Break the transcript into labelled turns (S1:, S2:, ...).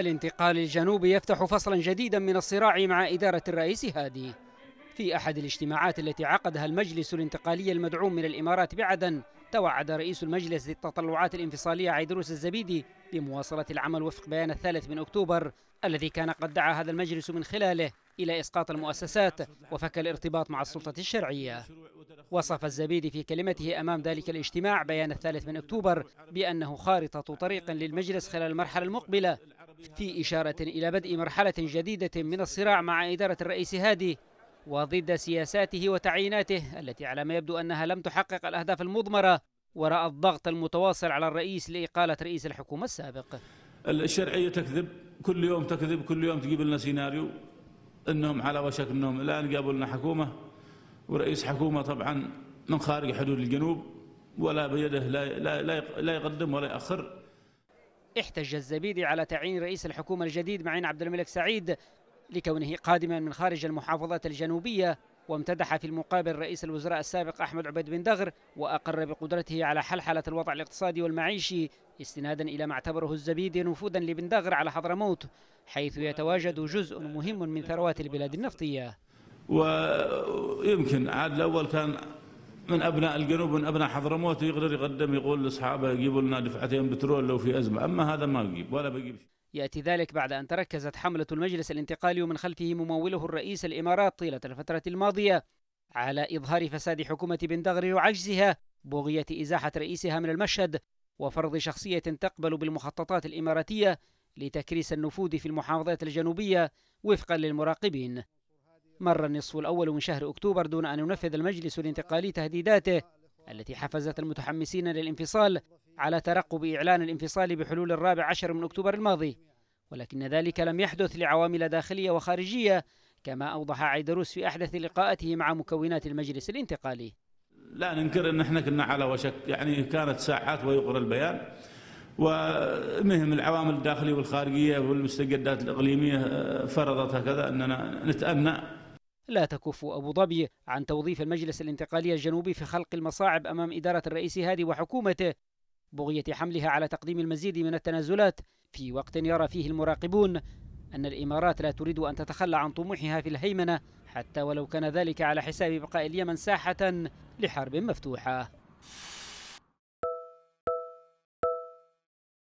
S1: الانتقال الجنوبي يفتح فصلا جديدا من الصراع مع إدارة الرئيس هادي في أحد الاجتماعات التي عقدها المجلس الانتقالي المدعوم من الإمارات بعدن توعد رئيس المجلس للتطلعات الانفصالية عيدروس الزبيدي بمواصلة العمل وفق بيان الثالث من أكتوبر الذي كان قد دعا هذا المجلس من خلاله إلى إسقاط المؤسسات وفك الارتباط مع السلطة الشرعية وصف الزبيدي في كلمته أمام ذلك الاجتماع بيان الثالث من أكتوبر بأنه خارطة طريق للمجلس خلال المرحلة المقبلة في إشارة إلى بدء مرحلة جديدة من الصراع مع إدارة الرئيس هادي وضد سياساته وتعييناته التي على ما يبدو أنها لم تحقق الأهداف المضمرة وراء الضغط المتواصل على الرئيس لإقالة رئيس الحكومة السابق
S2: الشرعية تكذب كل يوم تكذب كل يوم تجيب لنا سيناريو أنهم على وشك أنهم الآن قابلوا لنا حكومة ورئيس حكومة طبعا من خارج حدود الجنوب ولا بيده لا, لا, لا يقدم ولا يأخر
S1: احتج الزبيدي على تعيين رئيس الحكومة الجديد معين عبد الملك سعيد لكونه قادما من خارج المحافظات الجنوبية وامتدح في المقابل رئيس الوزراء السابق أحمد عبيد بن دغر وأقر بقدرته على حلحلة الوضع الاقتصادي والمعيشي استنادا إلى ما اعتبره الزبيدي نفوذا لبن دغر على حضرموت حيث يتواجد جزء مهم من ثروات البلاد النفطية
S2: ويمكن عاد الأول كان من ابناء الجنوب من ابناء حضرموت يقدر يقدم يقول لاصحابه يجيبوا لنا دفعتين بترول لو في ازمه، اما هذا ما يجيب ولا بجيب شيء.
S1: ياتي ذلك بعد ان تركزت حمله المجلس الانتقالي ومن خلفه مموله الرئيس الامارات طيله الفتره الماضيه على اظهار فساد حكومه بن دغري وعجزها بغيه ازاحه رئيسها من المشهد وفرض شخصيه تقبل بالمخططات الاماراتيه لتكريس النفوذ في المحافظات الجنوبيه وفقا للمراقبين. مر النصف الأول من شهر أكتوبر دون أن ينفذ المجلس الانتقالي تهديداته التي حفزت المتحمسين للانفصال على ترقب إعلان الانفصال بحلول الرابع عشر من أكتوبر الماضي ولكن ذلك لم يحدث لعوامل داخلية وخارجية كما أوضح عيدروس في أحدث لقاءاته مع مكونات المجلس الانتقالي
S2: لا ننكر أن احنا كنا على وشك يعني كانت ساعات ويقر البيان ومهم العوامل الداخلية والخارجية والمستجدات الإقليمية آه، فرضت هكذا أننا نتأنى
S1: لا تكف أبو ظبي عن توظيف المجلس الانتقالي الجنوبي في خلق المصاعب أمام إدارة الرئيس هادي وحكومته بغية حملها على تقديم المزيد من التنازلات في وقت يرى فيه المراقبون أن الإمارات لا تريد أن تتخلى عن طموحها في الهيمنة حتى ولو كان ذلك على حساب بقاء اليمن ساحة لحرب مفتوحة